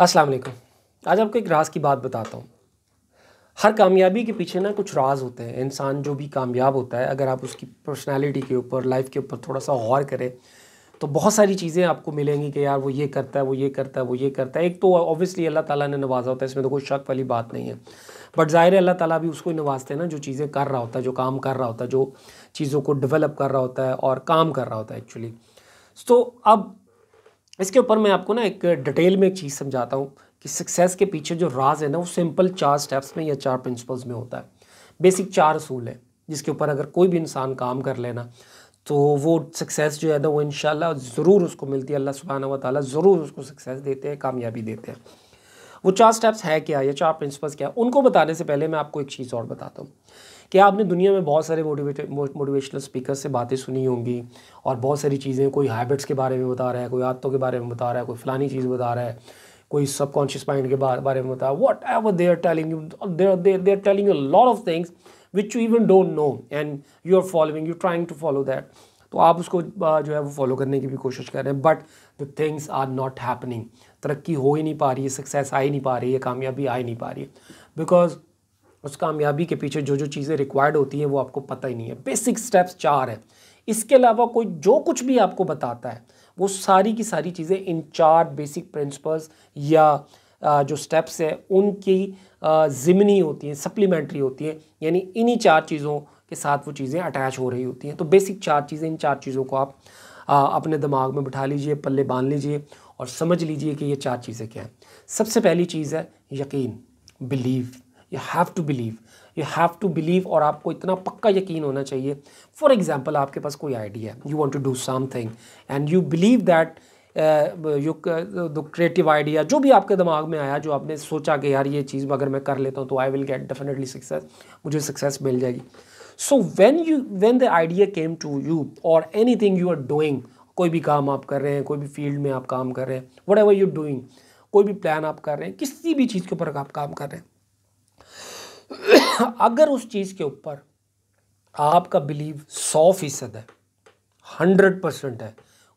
अस्सलाम वालेकुम आज आपको एक राज की बात बताता हूँ हर कामयाबी के पीछे ना कुछ राज होते हैं इंसान जो भी कामयाब होता है अगर आप उसकी पर्सनालिटी के ऊपर लाइफ के ऊपर थोड़ा सा गौर करें तो बहुत सारी चीज़ें आपको मिलेंगी कि यार वो ये करता है वो ये करता है वो ये करता है एक तो ऑब्वियसली अल्लाह ताला ने नवाजा होता है इसमें तो कोई शक वाली बात नहीं है बट ज़ाहिर है अल्लाह ताला भी उसको ही नवाजते हैं ना जो चीज़ें कर रहा होता है जो काम कर रहा होता है जो चीज़ों को डेवलप कर रहा होता है और काम कर रहा होता है एक्चुअली तो अब इसके ऊपर मैं आपको ना एक डिटेल में एक चीज़ समझाता हूँ कि सक्सेस के पीछे जो राज है ना वो सिंपल चार स्टेप्स में या चार प्रिंसिपल्स में होता है बेसिक चार असूल है जिसके ऊपर अगर कोई भी इंसान काम कर लेना तो वो सक्सेस जो है ना वो इन ज़रूर उसको मिलती है अल्लाह सुबहाना वाली ज़रूर उसको सक्सेस देते हैं कामयाबी देते हैं वो चार स्टेप्स है क्या या चार प्रिंसिपल्स क्या उनको बताने से पहले मैं आपको एक चीज़ और बताता हूँ कि आपने दुनिया में बहुत सारे मोटिवेट मोटिवेशनल स्पीकर से बातें सुनी होंगी और बहुत सारी चीज़ें कोई हैबिट्स के बारे में बता रहा है कोई आदतों के बारे में बता रहा है कोई फ़लानी चीज़ बता रहा है कोई सबकॉन्शियस माइंड के बारे में बता whatever they are telling you they are telling lot of things which you even don't know and you are following you trying to follow that तो आप उसको जो है वो फॉलो करने की भी कोशिश कर रहे हैं but the things are not happening तरक्की हो ही नहीं पा रही है सक्सेस आ ही नहीं पा रही है कामयाबी आ ही नहीं पा रही है बिकॉज उस कामयाबी के पीछे जो जो चीज़ें रिक्वायर्ड होती हैं वो आपको पता ही नहीं है बेसिक स्टेप्स चार है इसके अलावा कोई जो कुछ भी आपको बताता है वो सारी की सारी चीज़ें इन चार बेसिक प्रिंसिपल्स या जो स्टेप्स हैं उनकी ज़िमनी होती हैं सप्लीमेंट्री होती हैं यानी इन्हीं चार चीज़ों के साथ वो चीज़ें अटैच हो रही होती हैं तो बेसिक चार चीज़ें इन चार चीज़ों को आप आ, अपने दिमाग में बिठा लीजिए पल्ले बांध लीजिए और समझ लीजिए कि ये चार चीज़ें क्या हैं सबसे पहली चीज़ है यकीन believe you have to believe you have to believe और आपको इतना पक्का यकीन होना चाहिए फॉर एग्ज़ाम्पल आपके पास कोई आइडिया है you want to do something and you believe that you the creative idea जो भी आपके दिमाग में आया जो आपने सोचा कि यार ये चीज़ अगर मैं कर लेता हूँ तो I will get definitely success मुझे सक्सेस मिल जाएगी so when you when the idea came to you और anything you are doing कोई भी काम आप कर रहे हैं कोई भी फील्ड में आप काम कर रहे हैं वट एवर यू डूइंग कोई भी प्लान आप कर रहे हैं किसी भी चीज़ के ऊपर आप काम कर रहे हैं अगर उस चीज़ के ऊपर आपका बिलीव सौ फीसद है हंड्रेड परसेंट है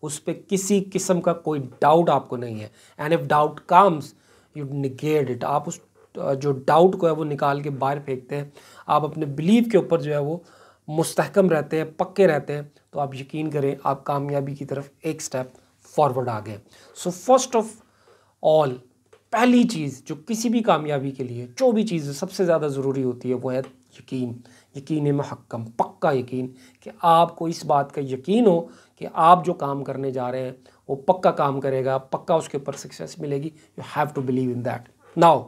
उस पर किसी किस्म का कोई डाउट आपको नहीं है and if doubt comes you negate it आप उस जो डाउट को है वो निकाल के बाहर फेंकते हैं आप अपने बिलीव के ऊपर जो है वो मुस्तकम रहते हैं पक्के रहते हैं तो आप यकीन करें आप कामयाबी की तरफ एक स्टेप फॉरवर्ड आ गए सो फर्स्ट ऑफ ऑल पहली चीज़ जो किसी भी कामयाबी के लिए जो भी चीज़ सबसे ज़्यादा ज़रूरी होती है वो है यकीन यकीन महकम पक्का यकीन कि आपको इस बात का यकीन हो कि आप जो काम करने जा रहे हैं वो पक्का काम करेगा पक्का उसके ऊपर सक्सेस मिलेगी you have to believe in that now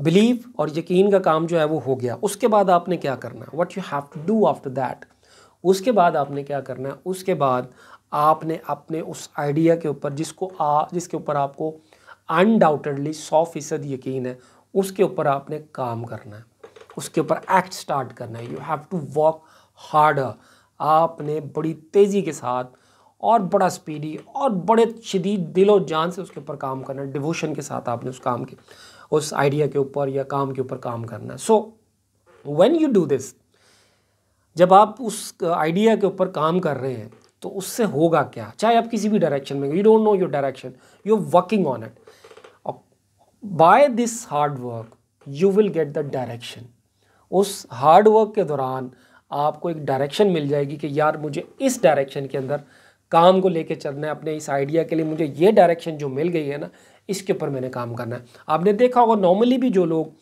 believe और यकीन का काम जो है वो हो गया उसके बाद आपने क्या करना है what you have to do after that उसके बाद आपने क्या करना है उसके बाद आपने अपने उस आइडिया के ऊपर जिसको आ जिसके ऊपर आपको अनडाउटेडली सौ फीसद यकीन है उसके ऊपर आपने काम करना है उसके ऊपर एक्ट स्टार्ट करना है you have to work hard आपने बड़ी तेज़ी के साथ और बड़ा स्पीडी और बड़े शदीद दिलो जान से उसके ऊपर काम करना है डिवोशन के साथ आपने उस काम के उस आइडिया के ऊपर या काम के ऊपर काम करना so when you do this जब आप उस आइडिया के ऊपर काम कर रहे हैं तो उससे होगा क्या चाहे आप किसी भी डायरेक्शन में you don't know your direction you are working on it by this hard work you will get the direction उस हार्ड वर्क के दौरान आपको एक डायरेक्शन मिल जाएगी कि यार मुझे इस डायरेक्शन के अंदर काम को लेके चलना है अपने इस आइडिया के लिए मुझे ये डायरेक्शन जो मिल गई है ना इसके ऊपर मैंने काम करना है आपने देखा होगा नॉर्मली भी जो लोग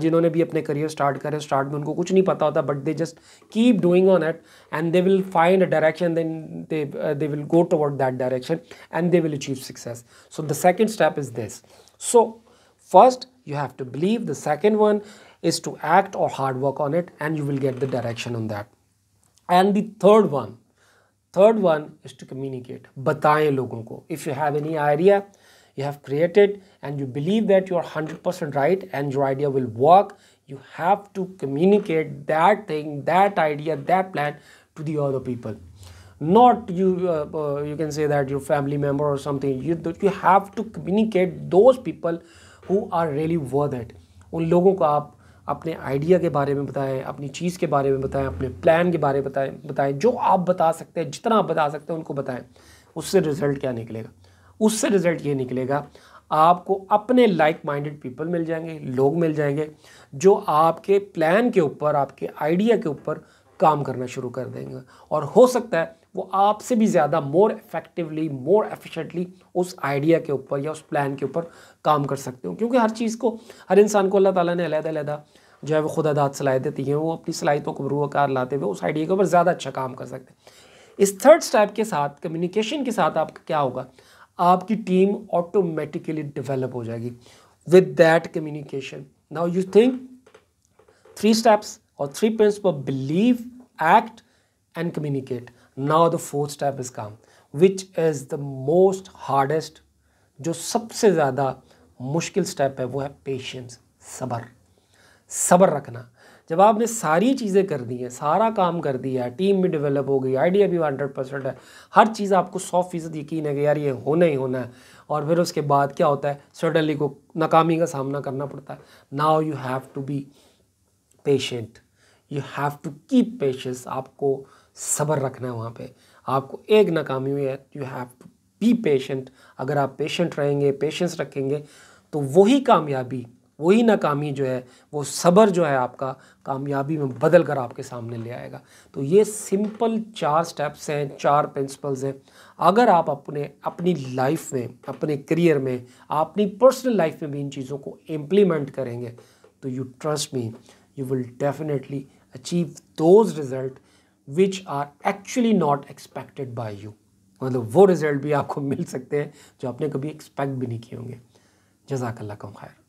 जिन्होंने भी अपने करियर स्टार्ट करे स्टार्ट में उनको कुछ नहीं पता होता but they just keep doing on at end they will find a direction then they they will go toward that direction and they will achieve success so the second step is this so first you have to believe the second one is to act और hard work on it and you will get the direction on that and the third one third one is to communicate बताएं लोगों को if you have any idea you have created and you believe that you are 100% right and your idea will work, you have to communicate that thing, that idea, that plan to the other people. Not you, uh, uh, you can say that your family member or something. You, you have to communicate those people who are really worth it. उन लोगों को आप अपने idea के बारे में बताएं अपनी चीज़ के बारे में बताएं अपने प्लान के बारे में बताएं बताएं जो आप बता सकते हैं जितना आप बता सकते हैं उनको बताएं उससे रिज़ल्ट क्या निकलेगा उससे रिज़ल्ट ये निकलेगा आपको अपने लाइक माइंडेड पीपल मिल जाएंगे लोग मिल जाएंगे जो आपके प्लान के ऊपर आपके आइडिया के ऊपर काम करना शुरू कर देंगे और हो सकता है वो आपसे भी ज़्यादा मोर इफेक्टिवली मोर एफिशिएंटली उस आइडिया के ऊपर या उस प्लान के ऊपर काम कर सकते हो क्योंकि हर चीज़ को हर इंसान को अल्लाह ताला ने अलग जो है वो खुदादात सलाह देती हैं वो अपनी सलाहितों को बरूकार लाते हुए उस आइडिया के ऊपर ज़्यादा अच्छा काम कर सकते हैं इस थर्ड स्टेप के साथ कम्युनिकेशन के साथ आपका क्या होगा आपकी टीम ऑटोमेटिकली डेवलप हो जाएगी with that communication now you think three steps और three principle believe act and communicate now the fourth step is calm which is the most hardest जो सबसे ज़्यादा मुश्किल स्टेप है वो है पेशेंस सबर सब्र रखना जब आपने सारी चीज़ें कर दी हैं सारा काम कर दिया है टीम भी डेवलप हो गई आइडिया भी हंड्रेड परसेंट है हर चीज़ आपको सौ फीसद यकीन है कि यार ये होना ही होना है और फिर उसके बाद क्या होता है सडनली को नाकामी का सामना करना पड़ता है now you have to be patient you have to keep patience आपको सब्र रखना है वहाँ पर आपको एक नाकामी हुई है you have to be patient अगर आप पेशेंट रहेंगे पेशेंस रखेंगे तो वही कामयाबी वही नाकामी जो है वो सब्र जो है आपका कामयाबी में बदल कर आपके सामने ले आएगा तो ये सिंपल चार स्टेप्स हैं चार प्रिंसिपल्स हैं अगर आप अपने अपनी लाइफ में अपने करियर में अपनी पर्सनल लाइफ में भी इन चीज़ों को इम्प्लीमेंट करेंगे तो you trust me you will definitely achieve those result which are actually not expected by you मतलब वो रिज़ल्ट भी आपको मिल सकते हैं जो आपने कभी एक्सपेक्ट भी नहीं किए होंगे जजाकल्ला कम खैर